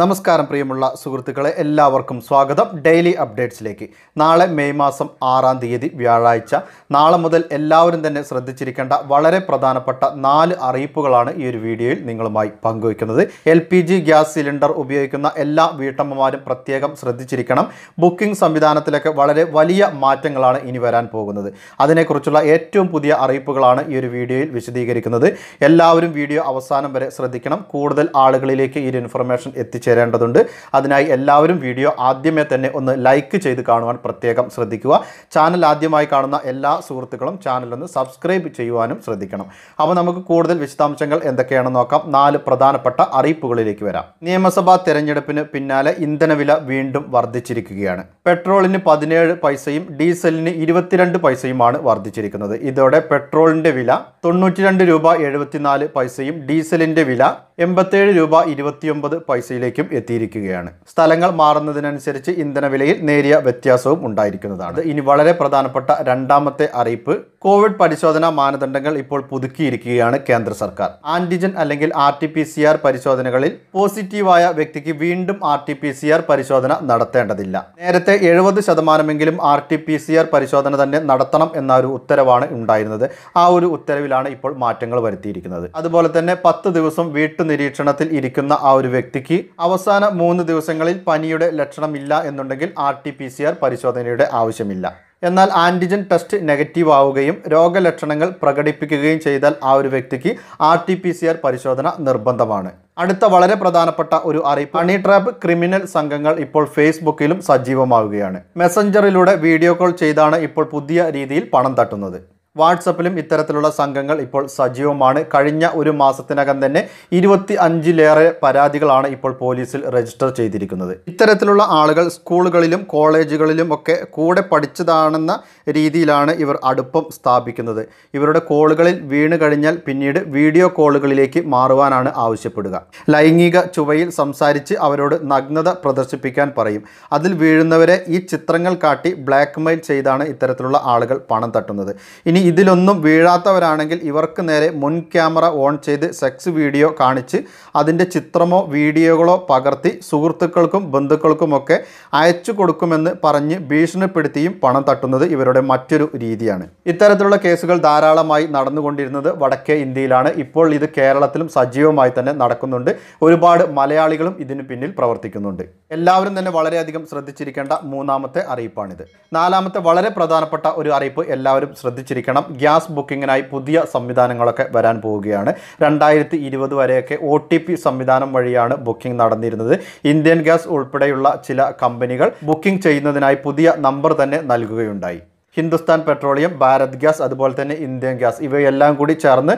നമസ്കാരം പ്രിയമുള്ള സുഹൃത്തുക്കളെ എല്ലാവർക്കും സ്വാഗതം ഡെയിലി അപ്ഡേറ്റ്സിലേക്ക് നാളെ മെയ് മാസം ആറാം തീയതി വ്യാഴാഴ്ച നാളെ മുതൽ എല്ലാവരും തന്നെ ശ്രദ്ധിച്ചിരിക്കേണ്ട വളരെ പ്രധാനപ്പെട്ട നാല് അറിയിപ്പുകളാണ് ഈ ഒരു വീഡിയോയിൽ നിങ്ങളുമായി പങ്കുവയ്ക്കുന്നത് എൽ ഗ്യാസ് സിലിണ്ടർ ഉപയോഗിക്കുന്ന എല്ലാ വീട്ടമ്മമാരും പ്രത്യേകം ശ്രദ്ധിച്ചിരിക്കണം ബുക്കിംഗ് സംവിധാനത്തിലൊക്കെ വളരെ വലിയ മാറ്റങ്ങളാണ് ഇനി വരാൻ പോകുന്നത് അതിനെക്കുറിച്ചുള്ള ഏറ്റവും പുതിയ അറിയിപ്പുകളാണ് ഈ ഒരു വീഡിയോയിൽ വിശദീകരിക്കുന്നത് എല്ലാവരും വീഡിയോ അവസാനം വരെ ശ്രദ്ധിക്കണം കൂടുതൽ ആളുകളിലേക്ക് ഈ ഒരു ഇൻഫർമേഷൻ എത്തിച്ചു എത്തിച്ചേരേണ്ടതുണ്ട് അതിനായി എല്ലാവരും വീഡിയോ ആദ്യമേ തന്നെ ഒന്ന് ലൈക്ക് ചെയ്ത് കാണുവാൻ പ്രത്യേകം ശ്രദ്ധിക്കുക ചാനൽ ആദ്യമായി കാണുന്ന എല്ലാ സുഹൃത്തുക്കളും ചാനലൊന്ന് സബ്സ്ക്രൈബ് ചെയ്യുവാനും ശ്രദ്ധിക്കണം അപ്പോൾ നമുക്ക് കൂടുതൽ വിശദാംശങ്ങൾ എന്തൊക്കെയാണെന്ന് നോക്കാം നാല് പ്രധാനപ്പെട്ട അറിയിപ്പുകളിലേക്ക് വരാം നിയമസഭാ തെരഞ്ഞെടുപ്പിന് പിന്നാലെ ഇന്ധനവില വീണ്ടും വർദ്ധിച്ചിരിക്കുകയാണ് പെട്രോളിന് പതിനേഴ് പൈസയും ഡീസലിന് ഇരുപത്തിരണ്ട് പൈസയുമാണ് വർദ്ധിച്ചിരിക്കുന്നത് ഇതോടെ പെട്രോളിൻ്റെ വില തൊണ്ണൂറ്റിരണ്ട് രൂപ എഴുപത്തിനാല് പൈസയും ഡീസലിൻ്റെ വില എൺപത്തേഴ് രൂപ ഇരുപത്തിയൊമ്പത് പൈസയിലേക്കും എത്തിയിരിക്കുകയാണ് സ്ഥലങ്ങൾ മാറുന്നതിനനുസരിച്ച് ഇന്ധന വിലയിൽ നേരിയ വ്യത്യാസവും ഉണ്ടായിരിക്കുന്നതാണ് ഇനി വളരെ പ്രധാനപ്പെട്ട രണ്ടാമത്തെ അറിയിപ്പ് കോവിഡ് പരിശോധനാ മാനദണ്ഡങ്ങൾ ഇപ്പോൾ പുതുക്കിയിരിക്കുകയാണ് കേന്ദ്ര സർക്കാർ ആന്റിജൻ അല്ലെങ്കിൽ R T P C R പരിശോധനകളിൽ പോസിറ്റീവായ വ്യക്തിക്ക് വീണ്ടും R T P C R പരിശോധന നടത്തേണ്ടതില്ല നേരത്തെ എഴുപത് ശതമാനമെങ്കിലും R T P C R പരിശോധന തന്നെ നടത്തണം എന്ന ഒരു ഉത്തരവാണ് ഉണ്ടായിരുന്നത് ആ ഒരു ഉത്തരവിലാണ് ഇപ്പോൾ മാറ്റങ്ങൾ വരുത്തിയിരിക്കുന്നത് അതുപോലെ തന്നെ പത്ത് ദിവസം വീട്ടു നിരീക്ഷണത്തിൽ ഇരിക്കുന്ന ആ ഒരു വ്യക്തിക്ക് അവസാന മൂന്ന് ദിവസങ്ങളിൽ പനിയുടെ ലക്ഷണമില്ല എന്നുണ്ടെങ്കിൽ R T P C R പരിശോധനയുടെ ആവശ്യമില്ല എന്നാൽ ആൻറ്റിജൻ ടെസ്റ്റ് നെഗറ്റീവ് ആവുകയും രോഗലക്ഷണങ്ങൾ പ്രകടിപ്പിക്കുകയും ചെയ്താൽ ആ ഒരു വ്യക്തിക്ക് R T P C R പരിശോധന നിർബന്ധമാണ് അടുത്ത വളരെ പ്രധാനപ്പെട്ട ഒരു അറിയിപ്പ് ഹണി ട്രാപ്പ് ക്രിമിനൽ സംഘങ്ങൾ ഇപ്പോൾ ഫേസ്ബുക്കിലും സജീവമാവുകയാണ് മെസ്സഞ്ചറിലൂടെ വീഡിയോ കോൾ ചെയ്താണ് ഇപ്പോൾ പുതിയ രീതിയിൽ പണം തട്ടുന്നത് വാട്സപ്പിലും ഇത്തരത്തിലുള്ള സംഘങ്ങൾ ഇപ്പോൾ സജീവമാണ് കഴിഞ്ഞ ഒരു മാസത്തിനകം തന്നെ ഇരുപത്തി അഞ്ചിലേറെ പരാതികളാണ് ഇപ്പോൾ പോലീസിൽ രജിസ്റ്റർ ചെയ്തിരിക്കുന്നത് ഇത്തരത്തിലുള്ള ആളുകൾ സ്കൂളുകളിലും കോളേജുകളിലും ഒക്കെ കൂടെ പഠിച്ചതാണെന്ന രീതിയിലാണ് ഇവർ അടുപ്പം സ്ഥാപിക്കുന്നത് ഇവരുടെ കോളുകളിൽ വീണ് കഴിഞ്ഞാൽ പിന്നീട് വീഡിയോ കോളുകളിലേക്ക് മാറുവാനാണ് ആവശ്യപ്പെടുക ലൈംഗിക ചുവയിൽ സംസാരിച്ച് അവരോട് നഗ്നത പ്രദർശിപ്പിക്കാൻ പറയും അതിൽ വീഴുന്നവരെ ഈ ചിത്രങ്ങൾ കാട്ടി ബ്ലാക്ക്മെയിൽ ചെയ്താണ് ഇത്തരത്തിലുള്ള ആളുകൾ പണം തട്ടുന്നത് ഇനി ഇതിലൊന്നും വീഴാത്തവരാണെങ്കിൽ ഇവർക്ക് നേരെ മുൻ ക്യാമറ ഓൺ ചെയ്ത് സെക്സ് വീഡിയോ കാണിച്ച് അതിൻ്റെ ചിത്രമോ വീഡിയോകളോ പകർത്തി സുഹൃത്തുക്കൾക്കും ബന്ധുക്കൾക്കുമൊക്കെ അയച്ചു കൊടുക്കുമെന്ന് പറഞ്ഞ് ഭീഷണിപ്പെടുത്തിയും പണം തട്ടുന്നത് ഇവരുടെ മറ്റൊരു രീതിയാണ് ഇത്തരത്തിലുള്ള കേസുകൾ ധാരാളമായി നടന്നുകൊണ്ടിരുന്നത് വടക്കേ ഇന്ത്യയിലാണ് ഇപ്പോൾ ഇത് കേരളത്തിലും സജീവമായി തന്നെ നടക്കുന്നുണ്ട് ഒരുപാട് മലയാളികളും ഇതിന് പിന്നിൽ പ്രവർത്തിക്കുന്നുണ്ട് എല്ലാവരും തന്നെ വളരെയധികം ശ്രദ്ധിച്ചിരിക്കേണ്ട മൂന്നാമത്തെ അറിയിപ്പാണിത് നാലാമത്തെ വളരെ പ്രധാനപ്പെട്ട ഒരു അറിയിപ്പ് എല്ലാവരും ശ്രദ്ധിച്ചിരിക്കണം ഓർക്കണം ഗ്യാസ് ബുക്കിങ്ങിനായി പുതിയ സംവിധാനങ്ങളൊക്കെ വരാൻ പോവുകയാണ് രണ്ടായിരത്തി ഇരുപത് വരെയൊക്കെ ഒ ടി പി സംവിധാനം വഴിയാണ് ബുക്കിംഗ് നടന്നിരുന്നത് ഇന്ത്യൻ ഗ്യാസ് ഉൾപ്പെടെയുള്ള ചില കമ്പനികൾ ബുക്കിംഗ് ചെയ്യുന്നതിനായി പുതിയ നമ്പർ തന്നെ നൽകുകയുണ്ടായി ഹിന്ദുസ്ഥാൻ പെട്രോളിയം ഭാരത് ഗ്യാസ് അതുപോലെ തന്നെ ഇന്ത്യൻ ഗ്യാസ് ഇവയെല്ലാം കൂടി ചേർന്ന്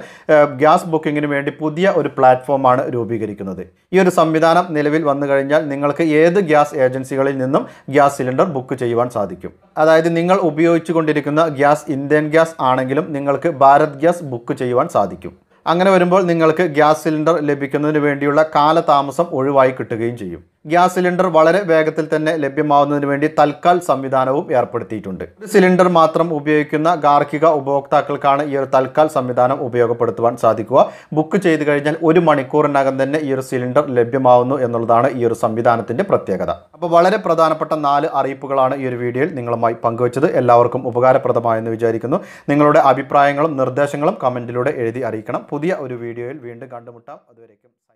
ഗ്യാസ് ബുക്കിങ്ങിന് വേണ്ടി പുതിയ ഒരു പ്ലാറ്റ്ഫോമാണ് രൂപീകരിക്കുന്നത് ഈ ഒരു സംവിധാനം നിലവിൽ വന്നു കഴിഞ്ഞാൽ നിങ്ങൾക്ക് ഏത് ഗ്യാസ് ഏജൻസികളിൽ നിന്നും ഗ്യാസ് സിലിണ്ടർ ബുക്ക് ചെയ്യുവാൻ സാധിക്കും അതായത് നിങ്ങൾ ഉപയോഗിച്ചുകൊണ്ടിരിക്കുന്ന ഗ്യാസ് ഇന്ത്യൻ ഗ്യാസ് ആണെങ്കിലും നിങ്ങൾക്ക് ഭാരത് ഗ്യാസ് ബുക്ക് ചെയ്യുവാൻ സാധിക്കും അങ്ങനെ വരുമ്പോൾ നിങ്ങൾക്ക് ഗ്യാസ് സിലിണ്ടർ ലഭിക്കുന്നതിന് വേണ്ടിയുള്ള കാലതാമസം ഒഴിവായി കിട്ടുകയും ചെയ്യും ഗ്യാസ് സിലിണ്ടർ വളരെ വേഗത്തിൽ തന്നെ ലഭ്യമാവുന്നതിന് വേണ്ടി തൽക്കാൽ സംവിധാനവും ഏർപ്പെടുത്തിയിട്ടുണ്ട് ഒരു സിലിണ്ടർ മാത്രം ഉപയോഗിക്കുന്ന ഗാർഹിക ഉപഭോക്താക്കൾക്കാണ് ഈ ഒരു തൽക്കാൽ സംവിധാനം ഉപയോഗപ്പെടുത്തുവാൻ സാധിക്കുക ബുക്ക് ചെയ്ത് കഴിഞ്ഞാൽ ഒരു മണിക്കൂറിനകം തന്നെ ഈ ഒരു സിലിണ്ടർ ലഭ്യമാവുന്നു എന്നുള്ളതാണ് ഈ ഒരു സംവിധാനത്തിന്റെ പ്രത്യേകത അപ്പോൾ വളരെ പ്രധാനപ്പെട്ട നാല് അറിയിപ്പുകളാണ് ഈ ഒരു വീഡിയോയിൽ നിങ്ങളുമായി പങ്കുവച്ചത് എല്ലാവർക്കും ഉപകാരപ്രദമായെന്ന് വിചാരിക്കുന്നു നിങ്ങളുടെ അഭിപ്രായങ്ങളും നിർദ്ദേശങ്ങളും കമൻറ്റിലൂടെ എഴുതി അറിയിക്കണം പുതിയ ഒരു വീഡിയോയിൽ വീണ്ടും കണ്ടുമുട്ടാം അതുവരേക്കും